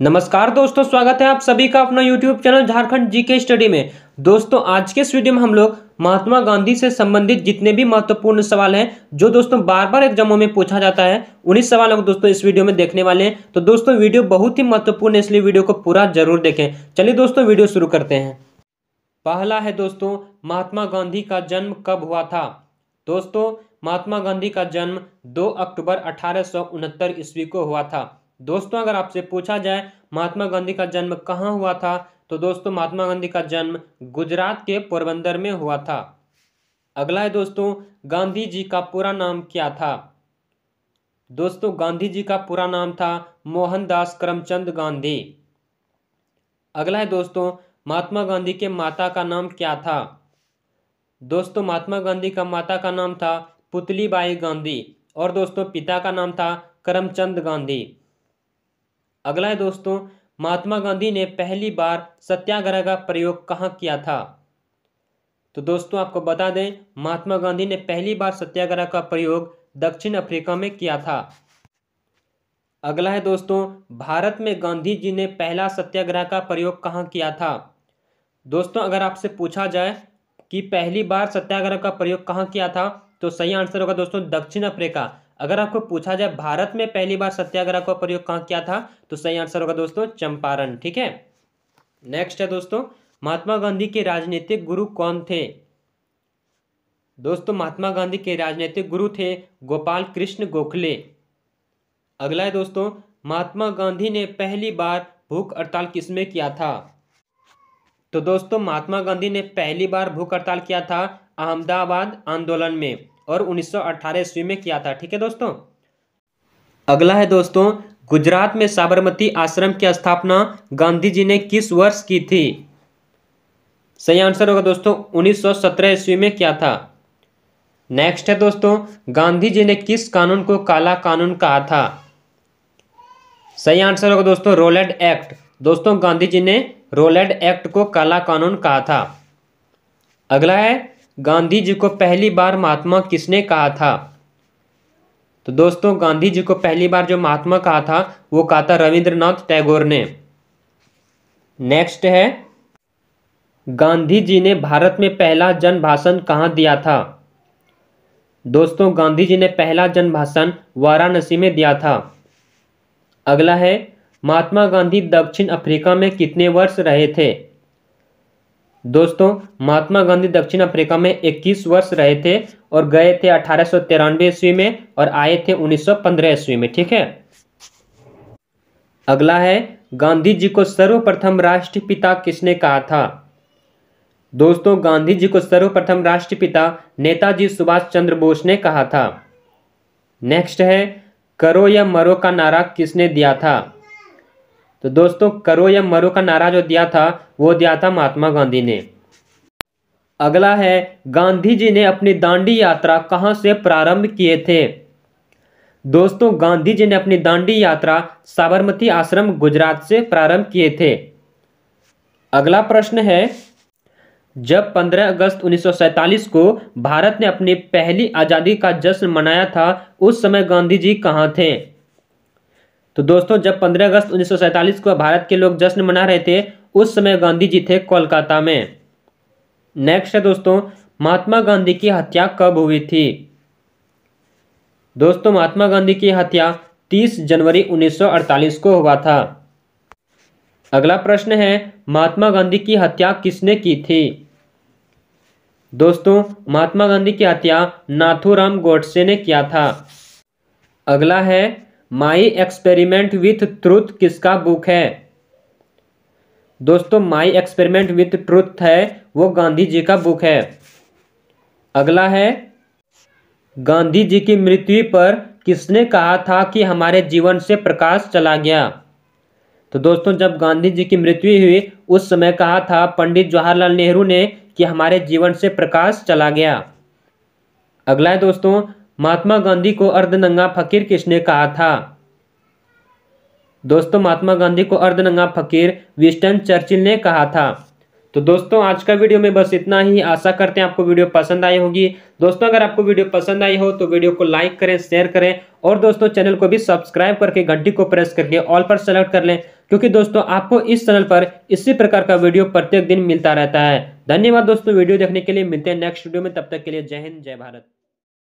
नमस्कार दोस्तों स्वागत है आप सभी का अपना YouTube channel Jharkhand GK study में दोस्तों आज के इस वीडियो में हम लोग महात्मा गांधी से संबंधित जितने भी महत्वपूर्ण सवाल हैं जो दोस्तों बार बार एग्जामों में पूछा जाता है उन्हीं सवालों को दोस्तों इस वीडियो में देखने वाले हैं तो दोस्तों वीडियो बहुत ही महत्वपूर्ण है इसलिए वीडियो को पूरा जरूर देखें चलिए दोस्तों वीडियो शुरू करते हैं पहला है दोस्तों महात्मा गांधी का जन्म कब हुआ था दोस्तों महात्मा गांधी का जन्म दो अक्टूबर अठारह ईस्वी को हुआ था दोस्तों अगर आपसे पूछा जाए महात्मा गांधी का जन्म कहाँ हुआ था तो दोस्तों महात्मा गांधी का जन्म गुजरात के पोरबंदर में हुआ था अगला है दोस्तों गांधी जी का पूरा नाम क्या था दोस्तों गांधी जी का पूरा नाम था मोहनदास करमचंद गांधी अगला है दोस्तों महात्मा गांधी के माता का नाम क्या था दोस्तों महात्मा गांधी का माता का नाम था पुतलीबाई गांधी और दोस्तों पिता का नाम था करमचंद गांधी अगला है दोस्तों महात्मा गांधी ने पहली बार सत्याग्रह का प्रयोग कहाँ किया था तो दोस्तों आपको बता दें महात्मा गांधी ने पहली बार सत्याग्रह का प्रयोग दक्षिण अफ्रीका में किया था अगला है दोस्तों भारत में गांधी जी ने पहला सत्याग्रह का प्रयोग कहाँ किया था दोस्तों अगर आपसे पूछा जाए कि पहली बार सत्याग्रह का प्रयोग कहाँ किया था तो सही आंसर होगा दोस्तों दक्षिण अफ्रीका अगर आपको पूछा जाए भारत में पहली बार सत्याग्रह का प्रयोग कहाँ किया था तो सही आंसर होगा दोस्तों चंपारण ठीक है नेक्स्ट है दोस्तों महात्मा गांधी के राजनीतिक गुरु कौन थे दोस्तों महात्मा गांधी के राजनीतिक गुरु थे गोपाल कृष्ण गोखले अगला है दोस्तों महात्मा गांधी ने पहली बार भूख हड़ताल किसमें किया था तो दोस्तों महात्मा गांधी ने पहली बार भूख हड़ताल किया था अहमदाबाद आंदोलन में और 1918 ईस्वी में किया था ठीक है दोस्तों अगला है दोस्तों गुजरात में साबरमती आश्रम की स्थापना गांधी जी ने किस वर्ष की थी सही आंसर होगा दोस्तों 1917 ईस्वी में क्या था नेक्स्ट है दोस्तों गांधी जी ने किस कानून को काला कानून कहा था सही आंसर होगा दोस्तों रोलेड एक्ट दोस्तों गांधी जी ने रोलेड एक्ट को काला कानून कहा था अगला है गांधी जी को पहली बार महात्मा किसने कहा था तो दोस्तों गांधी जी को पहली बार जो महात्मा कहा था वो कहा था रविंद्रनाथ टैगोर ने नेक्स्ट है गांधी जी ने भारत में पहला जन भाषण कहाँ दिया था दोस्तों गांधी जी ने पहला जन भाषण वाराणसी में दिया था अगला है महात्मा गांधी दक्षिण अफ्रीका में कितने वर्ष रहे थे दोस्तों महात्मा गांधी दक्षिण अफ्रीका में 21 वर्ष रहे थे और गए थे अठारह ईस्वी में और आए थे 1915 ईस्वी में ठीक है अगला है गांधी जी को सर्वप्रथम राष्ट्रपिता किसने कहा था दोस्तों गांधी जी को सर्वप्रथम राष्ट्रपिता नेताजी सुभाष चंद्र बोस ने कहा था नेक्स्ट है करो या मरो का नारा किसने दिया था तो दोस्तों करो या मरो का नारा जो दिया था वो दिया था महात्मा गांधी ने अगला है गांधी जी ने अपनी दांडी यात्रा कहाँ से प्रारंभ किए थे दोस्तों गांधी जी ने अपनी दांडी यात्रा साबरमती आश्रम गुजरात से प्रारंभ किए थे अगला प्रश्न है जब 15 अगस्त 1947 को भारत ने अपनी पहली आज़ादी का जश्न मनाया था उस समय गांधी जी कहाँ थे तो दोस्तों जब 15 अगस्त 1947 को भारत के लोग जश्न मना रहे थे उस समय गांधी जी थे कोलकाता में नेक्स्ट है दोस्तों महात्मा गांधी की हत्या कब हुई थी दोस्तों महात्मा गांधी की हत्या 30 जनवरी 1948 को हुआ था अगला प्रश्न है महात्मा गांधी की हत्या किसने की थी दोस्तों महात्मा गांधी की हत्या नाथुराम गोडसे ने किया था अगला है माई एक्सपेरिमेंट विथ ट्रुथ किसका बुक है दोस्तों माई एक्सपेरिमेंट विथ ट्रुथ है वो गांधी जी का बुक है अगला है गांधी जी की मृत्यु पर किसने कहा था कि हमारे जीवन से प्रकाश चला गया तो दोस्तों जब गांधी जी की मृत्यु हुई उस समय कहा था पंडित जवाहरलाल नेहरू ने कि हमारे जीवन से प्रकाश चला गया अगला है दोस्तों महात्मा गांधी को अर्धनंगा फकीर किसने कहा था दोस्तों महात्मा गांधी को अर्धनंगा फकीर विस्टन चर्चिल ने कहा था तो दोस्तों आज का वीडियो में बस इतना ही आशा करते हैं आपको वीडियो पसंद आई होगी दोस्तों अगर आपको वीडियो पसंद आई हो तो वीडियो को लाइक करें शेयर करें और दोस्तों चैनल को भी सब्सक्राइब करके घंटी को प्रेस करके ऑल पर सेलेक्ट कर लें क्योंकि दोस्तों आपको इस चैनल पर इसी प्रकार का वीडियो प्रत्येक दिन मिलता रहता है धन्यवाद दोस्तों वीडियो देखने के लिए मिलते हैं नेक्स्ट वीडियो में तब तक के लिए जय हिंद जय भारत